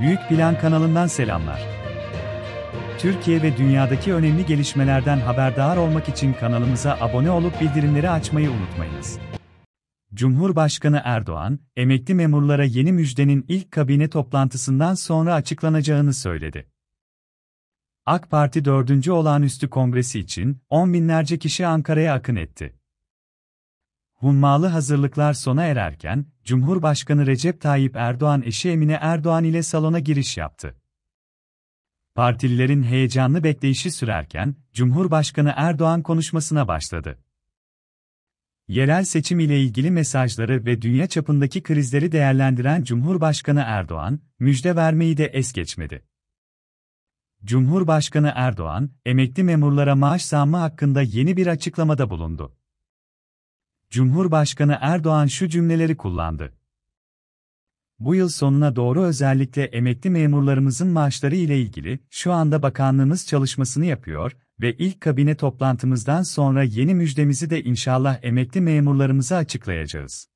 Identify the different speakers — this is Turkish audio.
Speaker 1: Büyük Plan kanalından selamlar. Türkiye ve dünyadaki önemli gelişmelerden haberdar olmak için kanalımıza abone olup bildirimleri açmayı unutmayınız. Cumhurbaşkanı Erdoğan, emekli memurlara yeni müjdenin ilk kabine toplantısından sonra açıklanacağını söyledi. AK Parti 4. Olağanüstü Kongresi için 10 binlerce kişi Ankara'ya akın etti hummalı hazırlıklar sona ererken, Cumhurbaşkanı Recep Tayyip Erdoğan eşi Emine Erdoğan ile salona giriş yaptı. Partililerin heyecanlı bekleyişi sürerken, Cumhurbaşkanı Erdoğan konuşmasına başladı. Yerel seçim ile ilgili mesajları ve dünya çapındaki krizleri değerlendiren Cumhurbaşkanı Erdoğan, müjde vermeyi de es geçmedi. Cumhurbaşkanı Erdoğan, emekli memurlara maaş zammı hakkında yeni bir açıklamada bulundu. Cumhurbaşkanı Erdoğan şu cümleleri kullandı. Bu yıl sonuna doğru özellikle emekli memurlarımızın maaşları ile ilgili şu anda bakanlığımız çalışmasını yapıyor ve ilk kabine toplantımızdan sonra yeni müjdemizi de inşallah emekli memurlarımıza açıklayacağız.